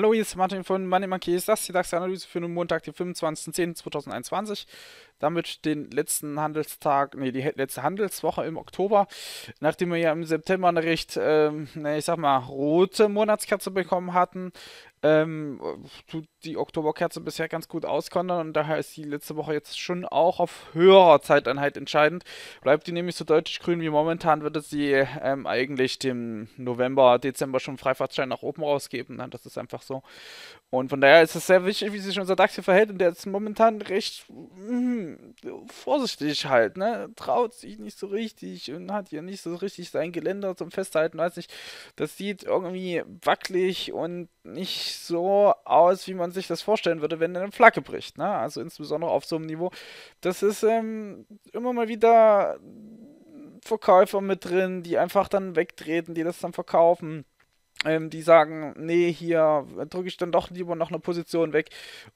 Hallo, hier ist Martin von Money Monkey. Ist das die DAX-Analyse für den Montag, den 25.10.2021? Damit den letzten Handelstag, nee, die letzte Handelswoche im Oktober. Nachdem wir ja im September eine recht, ähm, ich sag mal, rote Monatskerze bekommen hatten, ähm, tut die Oktoberkerze bisher ganz gut auskontern und daher ist die letzte Woche jetzt schon auch auf höherer Zeiteinheit entscheidend. Bleibt die nämlich so deutlich grün wie momentan, würde sie ähm, eigentlich dem November, Dezember schon Freifahrtschein nach oben rausgeben. Das ist einfach so. Und von daher ist es sehr wichtig, wie sich unser DAX hier verhält und der ist momentan recht mh, hm, vorsichtig halt. Ne? Traut sich nicht so richtig und hat hier nicht so richtig sein Geländer zum Festhalten, weiß nicht. Das sieht irgendwie wackelig und nicht nicht so aus, wie man sich das vorstellen würde, wenn eine Flagge bricht. Ne? Also insbesondere auf so einem Niveau. Das ist ähm, immer mal wieder Verkäufer mit drin, die einfach dann wegtreten, die das dann verkaufen. Ähm, die sagen, nee, hier drücke ich dann doch lieber noch eine Position weg.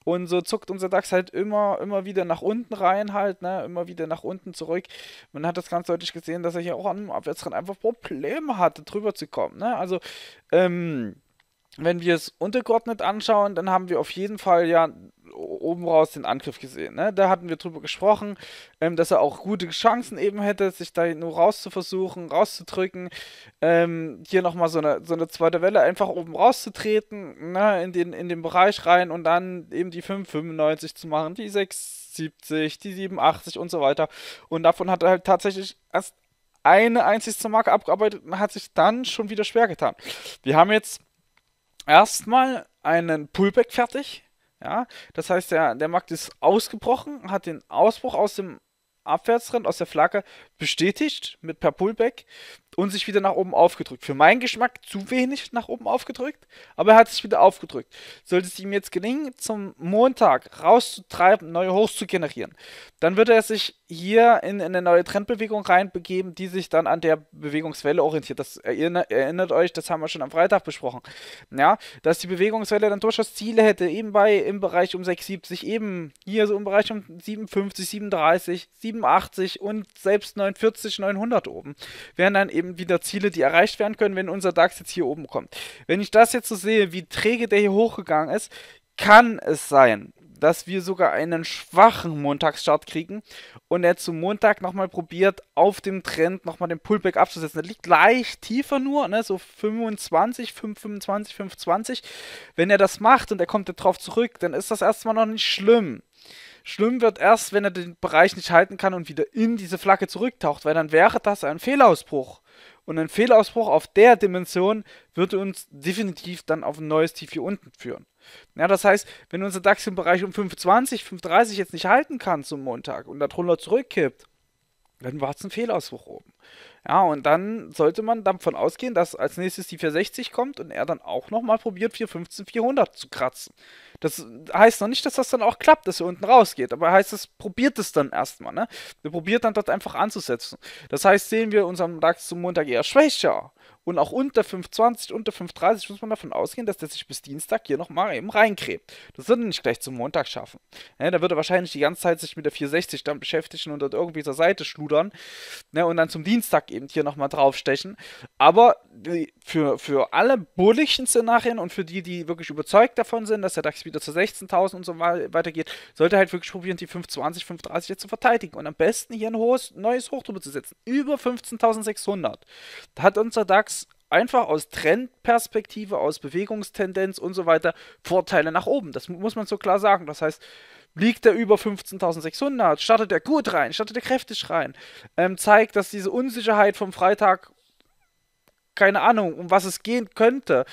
Und so zuckt unser DAX halt immer, immer wieder nach unten rein halt, ne, immer wieder nach unten zurück. Man hat das ganz deutlich gesehen, dass er hier auch an einem Abwärtstrend einfach Probleme hatte, drüber zu kommen, ne. Also, ähm, wenn wir es untergeordnet anschauen, dann haben wir auf jeden Fall ja oben raus den Angriff gesehen. Ne? Da hatten wir drüber gesprochen, ähm, dass er auch gute Chancen eben hätte, sich da nur rauszuversuchen, rauszudrücken. Ähm, hier nochmal so eine, so eine zweite Welle, einfach oben rauszutreten, ne? in, den, in den Bereich rein und dann eben die 5,95 zu machen, die 6,70, die 7,80 und so weiter. Und davon hat er halt tatsächlich erst eine einzigste Marke abgearbeitet und hat sich dann schon wieder schwer getan. Wir haben jetzt erstmal einen Pullback fertig. Ja, das heißt, der, der Markt ist ausgebrochen, hat den Ausbruch aus dem Abwärtstrend, aus der Flagge bestätigt mit per Pullback und sich wieder nach oben aufgedrückt. Für meinen Geschmack zu wenig nach oben aufgedrückt, aber er hat sich wieder aufgedrückt. Sollte es ihm jetzt gelingen, zum Montag rauszutreiben, neue Hochs zu generieren, dann würde er sich hier in, in eine neue Trendbewegung reinbegeben, die sich dann an der Bewegungswelle orientiert. Das erinnert, erinnert euch, das haben wir schon am Freitag besprochen. Ja, dass die Bewegungswelle dann durchaus Ziele hätte, eben bei im Bereich um 670, eben hier so im Bereich um 57, 37, 87 und selbst 49, 900 oben. Wären dann eben eben wieder Ziele, die erreicht werden können, wenn unser DAX jetzt hier oben kommt. Wenn ich das jetzt so sehe, wie träge der hier hochgegangen ist, kann es sein, dass wir sogar einen schwachen Montagsstart kriegen und er zum Montag nochmal probiert, auf dem Trend nochmal den Pullback abzusetzen. Er liegt leicht tiefer nur, ne, so 25, 5, 25, 5, Wenn er das macht und er kommt darauf zurück, dann ist das erstmal noch nicht schlimm. Schlimm wird erst, wenn er den Bereich nicht halten kann und wieder in diese Flagge zurücktaucht, weil dann wäre das ein Fehlausbruch. Und ein Fehlausbruch auf der Dimension würde uns definitiv dann auf ein neues Tief hier unten führen. Ja, das heißt, wenn unser DAX im Bereich um 5,20, 5,30 jetzt nicht halten kann zum Montag und darunter zurückkippt, dann war es ein Fehlausbruch oben. Ja, und dann sollte man davon ausgehen, dass als nächstes die 460 kommt und er dann auch nochmal probiert, 415, 400 zu kratzen. Das heißt noch nicht, dass das dann auch klappt, dass er unten rausgeht, aber heißt es, probiert es dann erstmal, ne? Er probiert dann dort einfach anzusetzen. Das heißt, sehen wir unseren DAX zum Montag eher schwächer. Und auch unter 5,20, unter 5,30 muss man davon ausgehen, dass der sich bis Dienstag hier nochmal eben reinkrebt. Das wird er nicht gleich zum Montag schaffen. Ne, da wird er wahrscheinlich die ganze Zeit sich mit der 460 dann beschäftigen und dort irgendwie zur Seite schludern. Ne, und dann zum Dienstag eben hier nochmal draufstechen. Aber für, für alle bullischen Szenarien und für die, die wirklich überzeugt davon sind, dass der DAX wieder zu 16.000 und so weiter geht, sollte halt wirklich probieren, die 520, 530 jetzt zu verteidigen und am besten hier ein hohes, neues Hoch drüber zu setzen. Über 15.600. Da hat unser DAX einfach aus Trendperspektive, aus Bewegungstendenz und so weiter Vorteile nach oben. Das muss man so klar sagen. Das heißt, liegt er über 15.600, startet er gut rein, startet er kräftig rein, ähm, zeigt, dass diese Unsicherheit vom Freitag, keine Ahnung, um was es gehen könnte,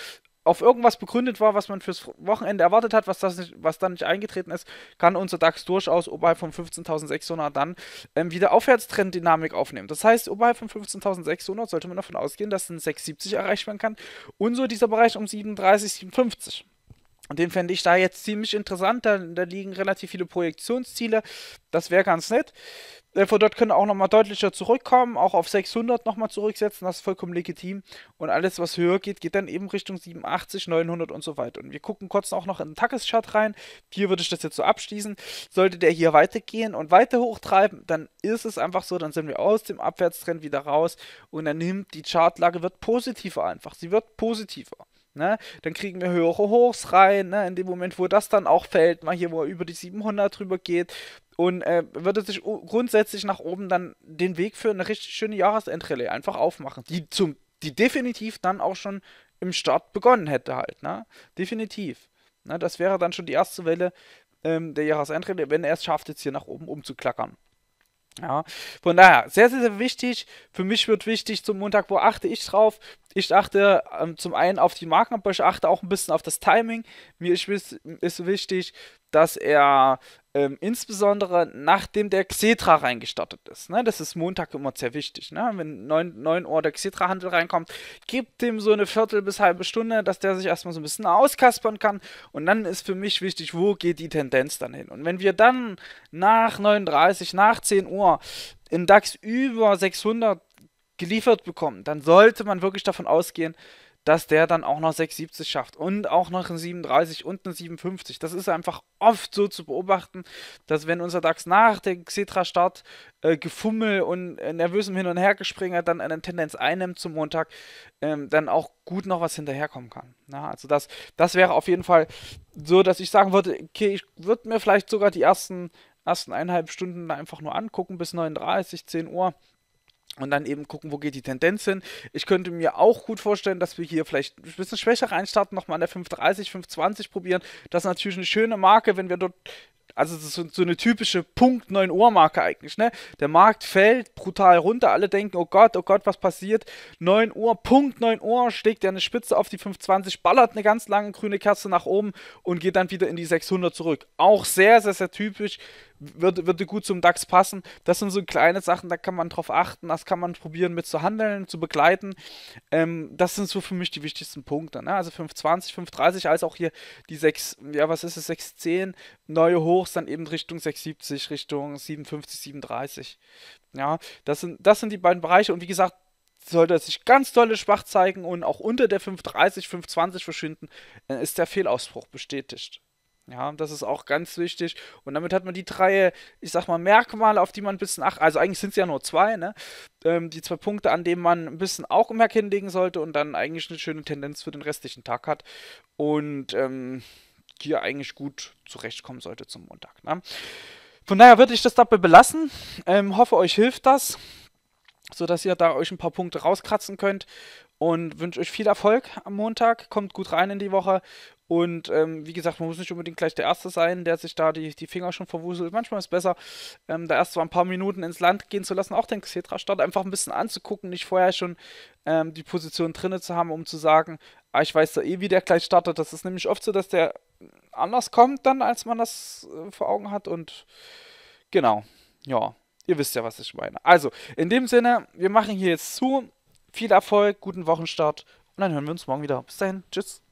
auf irgendwas begründet war, was man fürs Wochenende erwartet hat, was, das nicht, was dann nicht eingetreten ist, kann unser DAX durchaus oberhalb von 15.600 dann ähm, wieder Aufwärtstrenddynamik aufnehmen. Das heißt, oberhalb von 15.600 sollte man davon ausgehen, dass ein 6,70 erreicht werden kann und so dieser Bereich um 37, 57. Und den fände ich da jetzt ziemlich interessant. Da, da liegen relativ viele Projektionsziele. Das wäre ganz nett. Äh, von dort können auch nochmal deutlicher zurückkommen, auch auf 600 nochmal zurücksetzen, das ist vollkommen legitim. Und alles, was höher geht, geht dann eben Richtung 87, 900 und so weiter. Und wir gucken kurz auch noch in den Tageschart rein. Hier würde ich das jetzt so abschließen. Sollte der hier weitergehen und weiter hochtreiben, dann ist es einfach so, dann sind wir aus dem Abwärtstrend wieder raus und dann nimmt die Chartlage, wird positiver einfach. Sie wird positiver. Ne? Dann kriegen wir höhere Hochs rein, ne? in dem Moment, wo das dann auch fällt, mal hier, wo er über die 700 drüber geht und äh, würde sich grundsätzlich nach oben dann den Weg für eine richtig schöne Jahresendrallye einfach aufmachen, die, zum, die definitiv dann auch schon im Start begonnen hätte halt, ne? definitiv. Ne? Das wäre dann schon die erste Welle ähm, der Jahresendrallye, wenn er es schafft, jetzt hier nach oben umzuklackern. Ja, von daher, sehr, sehr, sehr wichtig. Für mich wird wichtig, zum Montag, wo achte ich drauf? ich achte ähm, zum einen auf die Marken, aber ich achte auch ein bisschen auf das Timing. Mir ist, ist wichtig, dass er ähm, insbesondere nachdem der Xetra reingestartet ist. Ne? Das ist Montag immer sehr wichtig. Ne? Wenn 9, 9 Uhr der Xetra-Handel reinkommt, gibt dem so eine Viertel bis halbe Stunde, dass der sich erstmal so ein bisschen auskaspern kann. Und dann ist für mich wichtig, wo geht die Tendenz dann hin. Und wenn wir dann nach 39, nach 10 Uhr in DAX über 600 geliefert bekommen, dann sollte man wirklich davon ausgehen, dass der dann auch noch 6,70 schafft und auch noch ein 37 und ein 57. Das ist einfach oft so zu beobachten, dass wenn unser DAX nach dem Xetra-Start äh, Gefummel und äh, nervösem Hin- und Hergespringer dann eine Tendenz einnimmt zum Montag, ähm, dann auch gut noch was hinterherkommen kann. Ja, ne? also das, das wäre auf jeden Fall so, dass ich sagen würde, okay, ich würde mir vielleicht sogar die ersten, ersten eineinhalb Stunden einfach nur angucken bis 39, 10 Uhr und dann eben gucken, wo geht die Tendenz hin. Ich könnte mir auch gut vorstellen, dass wir hier vielleicht ein bisschen schwächer reinstarten, nochmal an der 530, 520 probieren. Das ist natürlich eine schöne Marke, wenn wir dort also das ist so eine typische Punkt 9 Uhr Marke eigentlich, ne? Der Markt fällt brutal runter, alle denken, oh Gott, oh Gott, was passiert? 9 Uhr, Punkt 9 Uhr, schlägt er eine Spitze auf die 520, ballert eine ganz lange grüne Kerze nach oben und geht dann wieder in die 600 zurück. Auch sehr, sehr, sehr typisch würde, würde gut zum DAX passen. Das sind so kleine Sachen, da kann man drauf achten, das kann man probieren mit zu handeln, zu begleiten. Ähm, das sind so für mich die wichtigsten Punkte. Ne? Also 520, 530, als auch hier die 6, ja was ist es, 610, neue Hochs, es dann eben Richtung 670, Richtung 57, 37. Ja, das sind, das sind die beiden Bereiche. Und wie gesagt, sollte er sich ganz dolle schwach zeigen und auch unter der 530, 520 verschwinden, dann ist der Fehlausbruch bestätigt. Ja, das ist auch ganz wichtig. Und damit hat man die drei, ich sag mal, Merkmale, auf die man ein bisschen achten. also eigentlich sind es ja nur zwei, ne? Ähm, die zwei Punkte, an denen man ein bisschen auch mehr hinlegen sollte und dann eigentlich eine schöne Tendenz für den restlichen Tag hat. Und ähm, hier eigentlich gut zurechtkommen sollte zum Montag. Ne? Von daher würde ich das dabei belassen. Ähm, hoffe, euch hilft das, sodass ihr da euch ein paar Punkte rauskratzen könnt. Und wünsche euch viel Erfolg am Montag. Kommt gut rein in die Woche. Und ähm, wie gesagt, man muss nicht unbedingt gleich der Erste sein, der sich da die, die Finger schon verwuselt. Manchmal ist es besser, ähm, da erst so ein paar Minuten ins Land gehen zu lassen, auch den Xetra-Start einfach ein bisschen anzugucken, nicht vorher schon ähm, die Position drinne zu haben, um zu sagen, aber ah, ich weiß da eh, wie der gleich startet. Das ist nämlich oft so, dass der anders kommt dann, als man das äh, vor Augen hat. Und genau, ja, ihr wisst ja, was ich meine. Also, in dem Sinne, wir machen hier jetzt zu. Viel Erfolg, guten Wochenstart und dann hören wir uns morgen wieder. Bis dahin, tschüss.